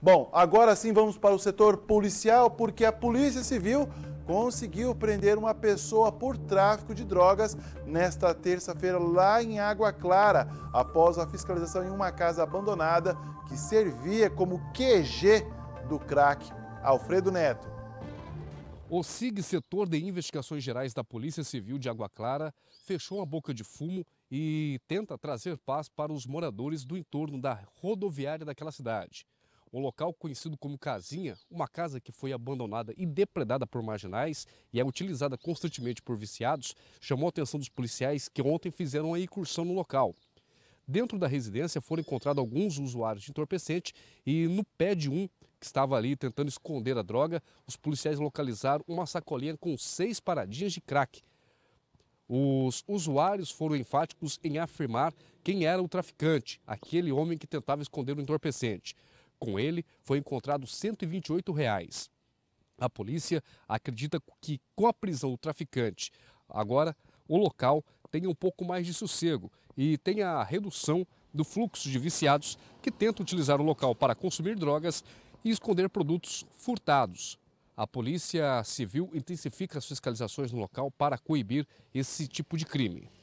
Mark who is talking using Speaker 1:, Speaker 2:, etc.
Speaker 1: Bom, agora sim vamos para o setor policial, porque a Polícia Civil conseguiu prender uma pessoa por tráfico de drogas nesta terça-feira lá em Água Clara, após a fiscalização em uma casa abandonada que servia como QG do crack. Alfredo Neto. O SIG, setor
Speaker 2: de investigações gerais da Polícia Civil de Água Clara, fechou a boca de fumo e tenta trazer paz para os moradores do entorno da rodoviária daquela cidade um local conhecido como casinha, uma casa que foi abandonada e depredada por marginais e é utilizada constantemente por viciados, chamou a atenção dos policiais que ontem fizeram uma incursão no local. Dentro da residência foram encontrados alguns usuários de entorpecente e no pé de um que estava ali tentando esconder a droga, os policiais localizaram uma sacolinha com seis paradinhas de crack. Os usuários foram enfáticos em afirmar quem era o traficante, aquele homem que tentava esconder o entorpecente. Com ele, foi encontrado 128 reais. A polícia acredita que com a prisão do traficante, agora o local tenha um pouco mais de sossego e tenha a redução do fluxo de viciados que tentam utilizar o local para consumir drogas e esconder produtos furtados. A Polícia Civil intensifica as fiscalizações no local para coibir esse tipo de crime.